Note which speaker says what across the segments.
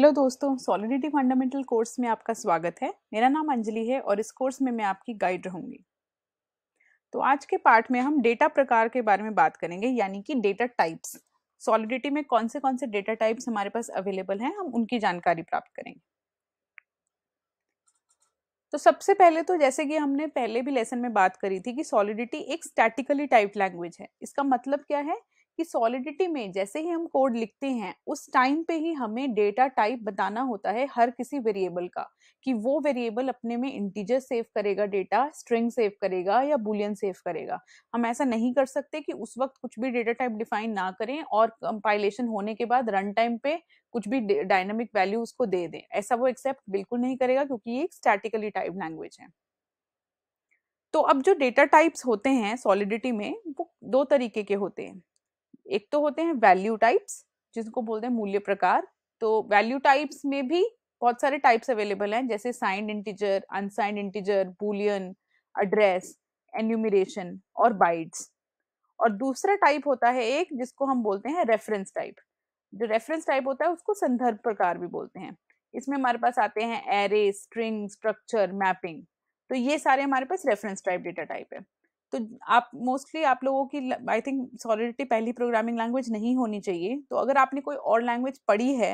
Speaker 1: hello दोस्तों solidity fundamental course में आपका स्वागत है मेरा नाम अंजलि है और इस कोर्स में मैं आपकी गाइड रहूंगी तो आज के पार्ट में हम डेटा प्रकार के बारे में बात करेंगे यानी कि डेटा टाइप्स सॉलिडिटी में कौन से कौन से डेटा टाइप्स हमारे पास अवेलेबल हैं हम उनकी जानकारी प्राप्त करेंगे तो सबसे पहले तो जैसे कि हमने पहले भी लेसन में बात करी थी कि सॉलिडिटी एक स्टैटिकली टाइप लैंग्वेज है इसका मतलब क्या है कि सॉलिडिटी में जैसे ही हम कोड लिखते हैं उस टाइम पे ही हमें डेटा टाइप बताना होता है हर किसी वेरिएबल का कि वो वेरिएबल अपने में इंटीजर सेव करेगा डेटा स्ट्रिंग सेव करेगा या बुलियन सेव करेगा हम ऐसा नहीं कर सकते कि उस वक्त कुछ भी डेटा टाइप डिफाइन ना करें और कंपाइलेशन होने के बाद रन टाइम पे कुछ भी डायनामिक वैल्यू उसको दे दें ऐसा वो एक्सेप्ट बिल्कुल नहीं करेगा क्योंकि ये एक स्टैटिकली टाइप लैंग्वेज है तो अब जो डेटा टाइप्स होते हैं सॉलिडिटी में वो दो तरीके के होते हैं एक तो होते हैं वैल्यू टाइप्स जिनको बोलते हैं मूल्य प्रकार तो वैल्यू टाइप्स में भी बहुत सारे टाइप्स अवेलेबल हैं जैसे signed integer unsigned integer boolean address enumeration और बाइट्स और दूसरा टाइप होता है एक जिसको हम बोलते हैं रेफरेंस टाइप जो रेफरेंस टाइप होता है उसको संदर्भ प्रकार भी बोलते हैं इसमें हमारे पास आते हैं एरे स्ट्रिंग स्ट्रक्चर मैपिंग तो ये सारे हमारे पास रेफरेंस टाइप डेटा टाइप है तो आप मोस्टली आप लोगों की आई थिंक सॉलिडिटी पहली प्रोग्रामिंग लैंग्वेज नहीं होनी चाहिए तो अगर आपने कोई और लैंग्वेज पढ़ी है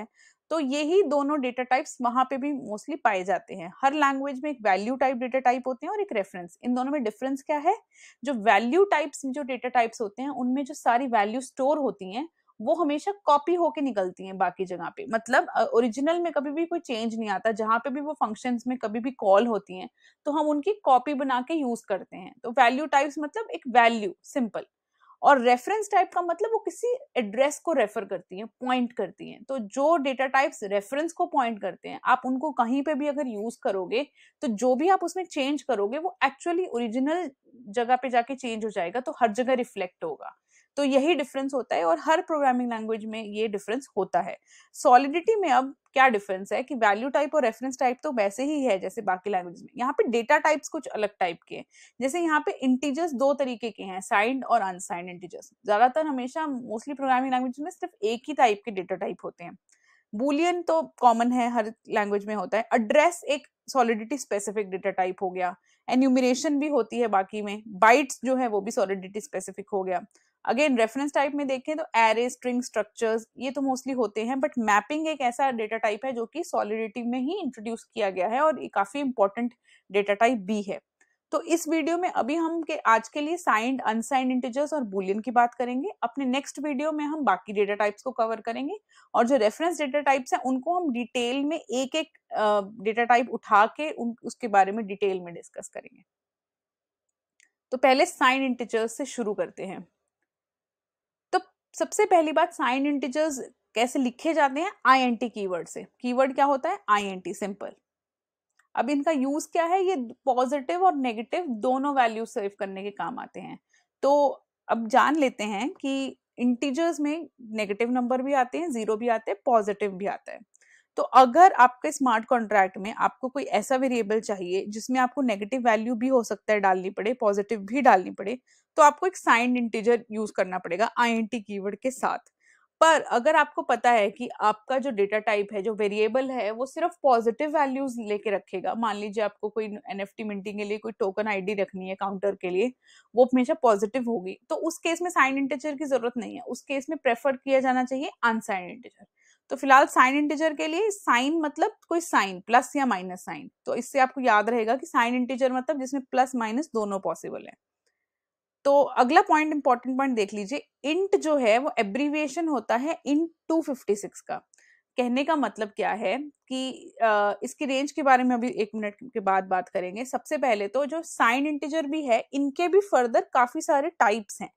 Speaker 1: तो यही दोनों डेटा टाइप्स वहाँ पे भी मोस्टली पाए जाते हैं हर लैंग्वेज में एक वैल्यू टाइप डेटा टाइप होते हैं और एक रेफरेंस इन दोनों में डिफरेंस क्या है जो वैल्यू टाइप्स जो डेटा टाइप्स होते हैं उनमें जो सारी वैल्यू स्टोर होती हैं वो हमेशा कॉपी होके निकलती हैं बाकी जगह पे मतलब ओरिजिनल में कभी भी कोई चेंज नहीं आता जहाँ पे भी वो फंक्शन में कभी भी कॉल होती हैं तो हम उनकी कॉपी बना के यूज करते हैं तो वैल्यू टाइप्स मतलब एक वैल्यू सिंपल और रेफरेंस टाइप का मतलब वो किसी एड्रेस को रेफर करती हैं पॉइंट करती हैं तो जो डेटा टाइप्स रेफरेंस को पॉइंट करते हैं आप उनको कहीं पे भी अगर यूज करोगे तो जो भी आप उसमें चेंज करोगे वो एक्चुअली ओरिजिनल जगह पे जाके चेंज हो जाएगा तो हर जगह रिफ्लेक्ट होगा तो यही डिफरेंस होता है और हर प्रोग्रामिंग लैंग्वेज में ये डिफरेंस होता है सॉलिडिटी में अब क्या डिफरेंस है कि वैल्यू टाइप और रेफरेंस टाइप तो वैसे ही है जैसे बाकी लैंग्वेज में यहाँ पे डेटा टाइप्स कुछ अलग टाइप के हैं जैसे यहाँ पे इंटीजर्स दो तरीके के हैं साइंड और अनसाइंड इंटीजर्स ज़्यादातर हमेशा मोस्टली प्रोग्रामिंग लैंग्वेज में सिर्फ एक ही टाइप के डेटा टाइप होते हैं बुलियन तो कॉमन है हर लैंग्वेज में होता है एड्रेस एक सॉलिडिटी स्पेसिफिक डेटा टाइप हो गया एन्यूमिनेशन भी होती है बाकी में बाइट्स जो है वो भी सॉलिडिटी स्पेसिफिक हो गया अगेन रेफरेंस टाइप में देखें तो एरे स्ट्रिंग स्ट्रक्चर्स ये तो मोस्टली होते हैं बट मैपिंग एक ऐसा डेटा टाइप है जो कि सॉलिडिटी में ही इंट्रोड्यूस किया गया है और काफ़ी इंपॉर्टेंट डेटा टाइप भी है तो इस वीडियो में अभी हम के आज के लिए साइंड अनसाइंड इंटीजर्स और बुलियन की बात करेंगे अपने नेक्स्ट वीडियो में हम बाकी डेटा टाइप्स को कवर करेंगे और जो रेफरेंस डेटा टाइप्स हैं उनको हम डिटेल में एक एक डेटा टाइप उठा के उन उसके बारे में डिटेल में डिस्कस करेंगे तो पहले साइन इंटीजर्स से शुरू करते हैं सबसे पहली बात साइन इंटीजर्स कैसे लिखे जाते हैं आई एन टी कीवर्ड से कीवर्ड क्या होता है आई एन टी सिंपल अब इनका यूज क्या है ये पॉजिटिव और नेगेटिव दोनों वैल्यू सेव करने के काम आते हैं तो अब जान लेते हैं कि इंटीजर्स में नेगेटिव नंबर भी आते हैं जीरो भी आते हैं पॉजिटिव भी आता है तो अगर आपके स्मार्ट कॉन्ट्रैक्ट में आपको कोई ऐसा वेरिएबल चाहिए जिसमें आपको नेगेटिव वैल्यू भी हो सकता है डालनी पड़े पॉजिटिव भी डालनी पड़े तो आपको एक साइंड इंटीजर यूज करना पड़ेगा आई एन टी कीवर्ड के साथ पर अगर आपको पता है कि आपका जो डेटा टाइप है जो वेरिएबल है वो सिर्फ पॉजिटिव वैल्यूज लेके रखेगा मान लीजिए आपको कोई एन एफ मिंटिंग के लिए कोई टोकन आईडी रखनी है काउंटर के लिए वो हमेशा पॉजिटिव होगी तो उस केस में साइन इंटीजर की जरूरत नहीं है उस केस में प्रेफर किया जाना चाहिए अनसाइंड इंटीजर तो फिलहाल साइन इंटीजर के लिए साइन मतलब कोई साइन प्लस या माइनस साइन तो इससे आपको याद रहेगा कि साइन इंटीजर मतलब जिसमें प्लस माइनस दोनों पॉसिबल है तो अगला पॉइंट इंपॉर्टेंट पॉइंट देख लीजिए इंट जो है वो एब्रीविएशन होता है इंट सिक्स का कहने का मतलब क्या है कि इसकी रेंज के बारे में अभी एक मिनट के बाद बात करेंगे सबसे पहले तो जो साइन इंटीजर भी है इनके भी फर्दर काफी सारे टाइप्स हैं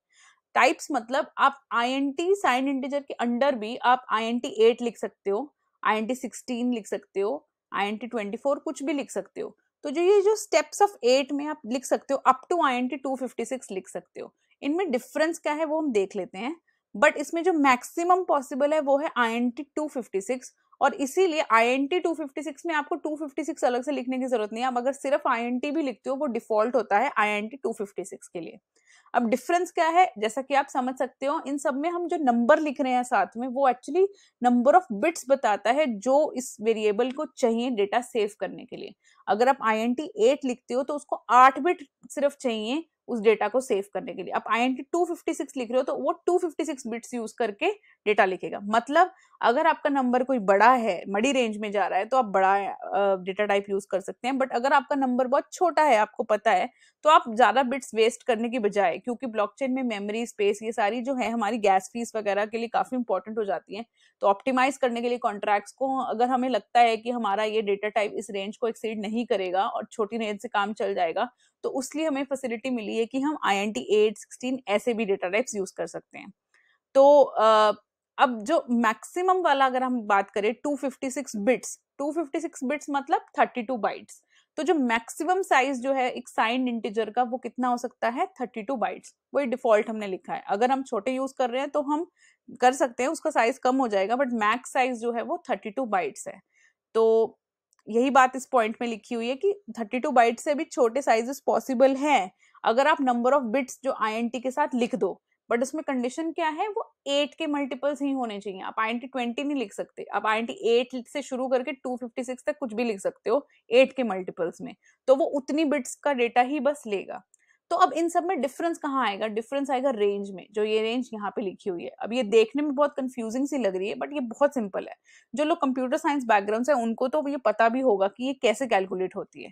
Speaker 1: टाइप्स मतलब आप I N T sign integer के अंडर भी आप आई एन टी एट लिख सकते हो आई एन टी सिक्सटीन लिख सकते हो I N T twenty four कुछ भी लिख सकते हो तो जो ये जो स्टेप्स ऑफ एट में आप लिख सकते हो up to I N T two fifty six लिख सकते हो इनमें डिफरेंस क्या है वो हम देख लेते हैं बट इसमें जो मैक्सिमम पॉसिबल है वो है I N T two fifty six और इसीलिए I N T two fifty six में आपको टू फिफ्टी सिक्स अलग से लिखने की जरूरत नहीं है आप अगर सिर्फ आई एन टी भी लिखते हो वो डिफॉल्ट होता है I N T two fifty six के लिए अब डिफरेंस क्या है जैसा कि आप समझ सकते हो इन सब में हम जो नंबर लिख रहे हैं साथ में वो एक्चुअली नंबर ऑफ बिट्स बताता है जो इस वेरिएबल को चाहिए डेटा सेव करने के लिए अगर आप आई एन टी एट लिखते हो तो उसको आठ बिट सिर्फ चाहिए उस डेटा को सेव करने के लिए आप आई टू फिफ्टी सिक्स लिख रहे हो तो वो two fifty six bits use करके डेटा लिखेगा मतलब अगर आपका नंबर कोई बड़ा है मडी रेंज में जा रहा है तो आप बड़ा डेटा टाइप यूज कर सकते हैं बट अगर आपका नंबर बहुत छोटा है आपको पता है तो आप ज्यादा बिट्स वेस्ट करने की बजाय क्योंकि ब्लॉकचेन में मेमोरी स्पेस ये सारी जो है हमारी गैस फीस वगैरह के लिए काफी इंपॉर्टेंट हो जाती है तो ऑप्टिमाइज करने के लिए कॉन्ट्रैक्ट्स को अगर हमें लगता है कि हमारा ये डेटा टाइप इस रेंज को एक्सीड नहीं करेगा और छोटी रेंज से काम चल जाएगा तो उसलिए हमें फैसिलिटी मिली लिए कि हम I N T eight sixteen ऐसे भी डेटा टाइप्स यूज कर सकते हैं तो अब जो मैक्सिमम वाला अगर हम बात करें 256 बिट्स 256 बिट्स मतलब 32 बाइट्स तो जो मैक्सिमम साइज जो है एक साइंड इंटीजर का वो कितना हो सकता है 32 बाइट्स वही डिफॉल्ट हमने लिखा है अगर हम छोटे यूज कर रहे हैं तो हम कर सकते हैं उसका साइज कम हो जाएगा बट मैक्स साइज जो है वो 32 बाइट्स है तो यही बात इस पॉइंट में लिखी हुई है कि 32 बाइट से भी छोटे साइजेस पॉसिबल हैं अगर आप नंबर ऑफ बिट्स जो आई के साथ लिख दो बट उसमें कंडीशन क्या है वो एट के मल्टीपल्स ही होने चाहिए आप आई एन टी ट्वेंटी नहीं लिख सकते आप आई एट से शुरू करके टू फिफ्टी सिक्स तक कुछ भी लिख सकते हो एट के मल्टीपल्स में तो वो उतनी बिट्स का डेटा ही बस लेगा तो अब इन सब में डिफरेंस कहाँ आएगा डिफरेंस आएगा रेंज में जो ये रेंज यहाँ पे लिखी हुई है अब ये देखने में बहुत कंफ्यूजिंग सी लग रही है बट ये बहुत सिंपल है जो लोग कंप्यूटर साइंस बैकग्राउंड से उनको तो ये पता भी होगा कि ये कैसे कैलकुलेट होती है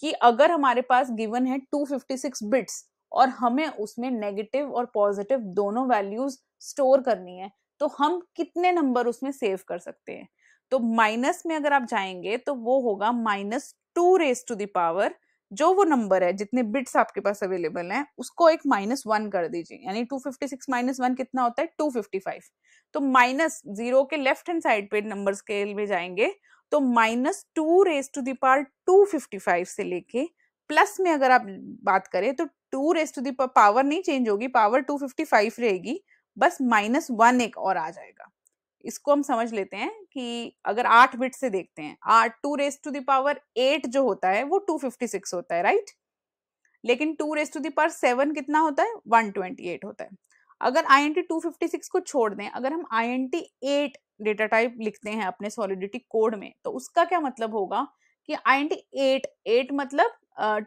Speaker 1: कि अगर हमारे पास गिवन है 256 बिट्स और हमें उसमें नेगेटिव और पॉजिटिव दोनों वैल्यूज स्टोर करनी है तो हम कितने नंबर उसमें सेव कर सकते हैं तो माइनस में अगर आप जाएंगे तो वो होगा minus two raise to the power जो वो नंबर है जितने बिट्स आपके पास अवेलेबल हैं उसको एक माइनस वन कर दीजिए यानी 256 माइनस वन कितना होता है 255 तो माइनस जीरो के लेफ्ट हैंड साइड पे नंबर के में जाएंगे तो minus two raise to the power two fifty five से लेके प्लस में अगर आप बात करें तो two raise to the power power नहीं चेंज होगी पावर टू फिफ्टी फाइव रहेगी बस माइनस वन एक और आ जाएगा इसको हम समझ लेते हैं कि अगर आठ बिट से देखते हैं आठ two raise to the power eight जो होता है वो टू फिफ्टी सिक्स होता है राइट लेकिन two raise to the power seven कितना होता है वन ट्वेंटी एट होता है अगर I N T two fifty six को छोड़ दें अगर हम I N T eight data type लिखते हैं अपने सॉलिडिटी कोड में तो उसका क्या मतलब होगा कि I N T eight eight मतलब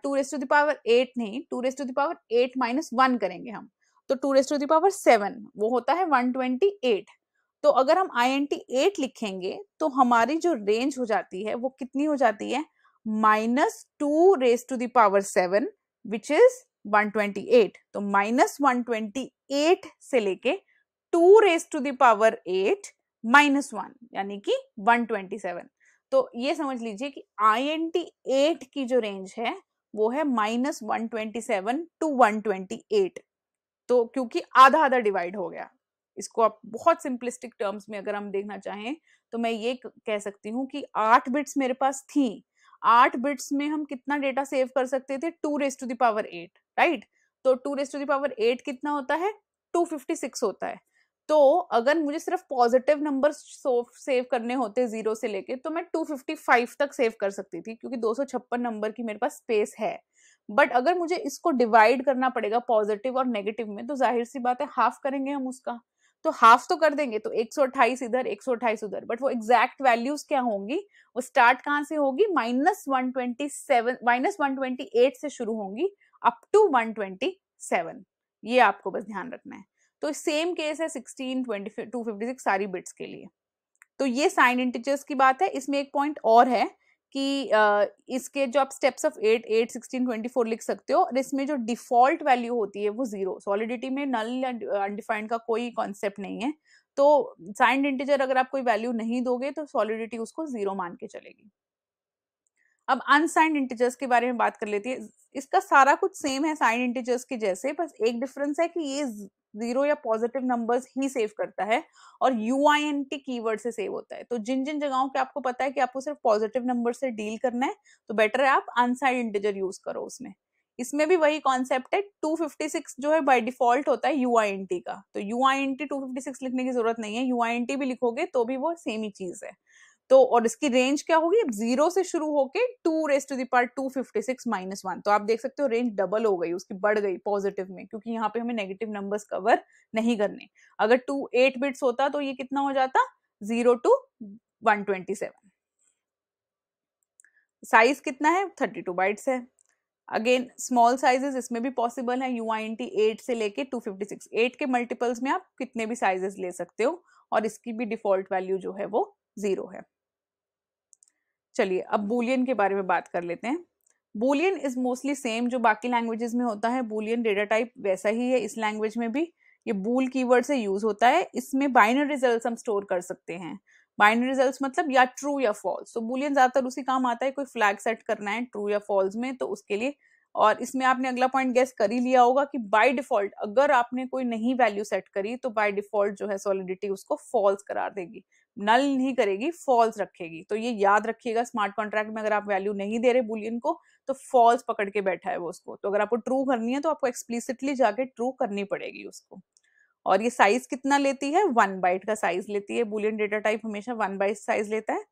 Speaker 1: two raise to the power eight नहीं two raise to the power eight minus one करेंगे हम तो two raise to the power seven वो होता है वन ट्वेंटी एट तो अगर हम आई एन टी एट लिखेंगे तो हमारी जो रेंज हो जाती है वो कितनी हो जाती है minus two raise to the power seven which is 128 तो माइनस वन से लेके two raise to the power eight minus one यानी कि 127 तो ये समझ लीजिए कि आई एन की जो रेंज है वो है minus one twenty seven to one twenty eight तो क्योंकि आधा आधा डिवाइड हो गया इसको आप बहुत सिंपलिस्टिक टर्म्स में अगर हम देखना चाहें तो मैं ये कह सकती हूँ कि आठ बिट्स मेरे पास थी आठ बिट्स में हम कितना डेटा सेव कर सकते थे two raise to the power eight right तो two raise to the power eight कितना होता है टू फिफ्टी सिक्स होता है तो अगर मुझे सिर्फ पॉजिटिव नंबर सेव करने होते जीरो से लेके तो मैं टू फिफ्टी फाइव तक सेव कर सकती थी क्योंकि दो सौ छप्पन नंबर की मेरे पास स्पेस है बट अगर मुझे इसको डिवाइड करना पड़ेगा पॉजिटिव और नेगेटिव में तो जाहिर सी बात है हाफ करेंगे हम उसका तो हाफ तो कर देंगे तो एक इधर एक उधर बट वो एग्जैक्ट वैल्यूज क्या होंगी वो स्टार्ट कहाँ से होगी minus one twenty seven minus one twenty eight से शुरू होंगी up to one twenty seven ये आपको बस ध्यान रखना है तो सेम केस है sixteen twenty two fifty six सारी बिट्स के लिए तो ये साइन इंटीजर्स की बात है इसमें एक पॉइंट और है कि इसके जो आप steps of eight eight sixteen twenty four लिख सकते हो और इसमें जो डिफॉल्ट वैल्यू होती है वो जीरो सॉलिडिटी में नल अनडिफाइंड का कोई कॉन्सेप्ट नहीं है तो साइंड इंटीजर अगर आप कोई वैल्यू नहीं दोगे तो सॉलिडिटी उसको जीरो मान के चलेगी अब अनसाइंड इंटीजर्स के बारे में बात कर लेती है इसका सारा कुछ सेम है साइंड इंटीजर्स के जैसे बस एक डिफरेंस है कि ये जीरो या पॉजिटिव नंबर्स ही सेव करता है और U I N T keyword से सेव होता है तो जिन जिन जगहों के आपको पता है कि आपको सिर्फ पॉजिटिव नंबर से डील करना है तो बेटर है आप अनसाइड इंटीजर यूज करो उसमें इसमें भी वही कॉन्सेप्ट है 256 जो है बाय डिफॉल्ट होता है यू आई एन टी का तो U I N T two लिखने की जरूरत नहीं है यू आई एन टी भी लिखोगे तो भी वो सेम ही चीज है तो और इसकी रेंज क्या होगी जीरो से शुरू होके two raise to part two fifty six minus one तो आप देख सकते हो रेंज डबल हो गई उसकी बढ़ गई पॉजिटिव में क्योंकि यहाँ पे हमें नेगेटिव नंबर्स कवर नहीं करने अगर टू एट बिट्स होता तो ये कितना हो जाता zero to one twenty seven size कितना है थर्टी टू बाइट्स है अगेन स्मॉल साइजेस इसमें भी पॉसिबल है U I N T eight से लेके टू फिफ्टी सिक्स एट के मल्टीपल्स में आप कितने भी साइजेस ले सकते हो और इसकी भी डिफॉल्ट वैल्यू जो है वो जीरो है चलिए अब बोलियन के बारे में बात कर लेते हैं बोलियन इज मोस्टली सेम जो बाकी लैंग्वेजेस में होता है बोलियन डेटा टाइप वैसा ही है इस लैंग्वेज में भी ये बूल कीवर्ड से यूज होता है इसमें बाइनरी रिजल्ट हम स्टोर कर सकते हैं बाइनरी रिजल्ट मतलब या ट्रू या फॉल्स तो बुलियन ज्यादातर उसी काम आता है कोई फ्लैग सेट करना है ट्रू या फॉल्स में तो उसके लिए और इसमें आपने अगला पॉइंट गेस कर ही लिया होगा कि बाय डिफॉल्ट अगर आपने कोई नहीं वैल्यू सेट करी तो बाय डिफॉल्ट जो है सॉलिडिटी उसको फॉल्स करार देगी नल नहीं करेगी फॉल्स रखेगी तो ये याद रखिएगा स्मार्ट कॉन्ट्रैक्ट में अगर आप वैल्यू नहीं दे रहे बुलियन को तो फॉल्स पकड़ के बैठा है वो उसको तो अगर आपको ट्रू करनी है तो आपको एक्सप्लिसिटली जाके ट्रू करनी पड़ेगी उसको और ये साइज कितना लेती है वन बाइट का साइज लेती है बुलियन डेटा टाइप हमेशा वन बाइट साइज लेता है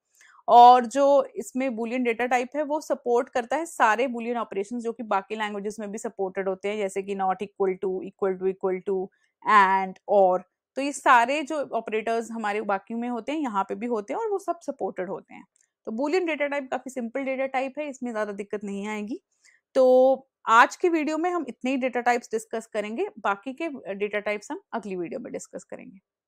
Speaker 1: और जो इसमें बुलियन डेटा टाइप है वो सपोर्ट करता है सारे बुलियन ऑपरेशन जो कि बाकी लैंग्वेजेस में भी सपोर्टेड होते हैं जैसे कि not equal to equal to equal to and और तो ये सारे जो ऑपरेटर्स हमारे बाकी में होते हैं यहाँ पे भी होते हैं और वो सब सपोर्टेड होते हैं तो बोलियन डेटा टाइप काफ़ी सिंपल डेटा टाइप है इसमें ज़्यादा दिक्कत नहीं आएगी तो आज के वीडियो में हम इतने ही डेटा टाइप्स डिस्कस करेंगे बाकी के डेटा टाइप्स हम अगली वीडियो में डिस्कस करेंगे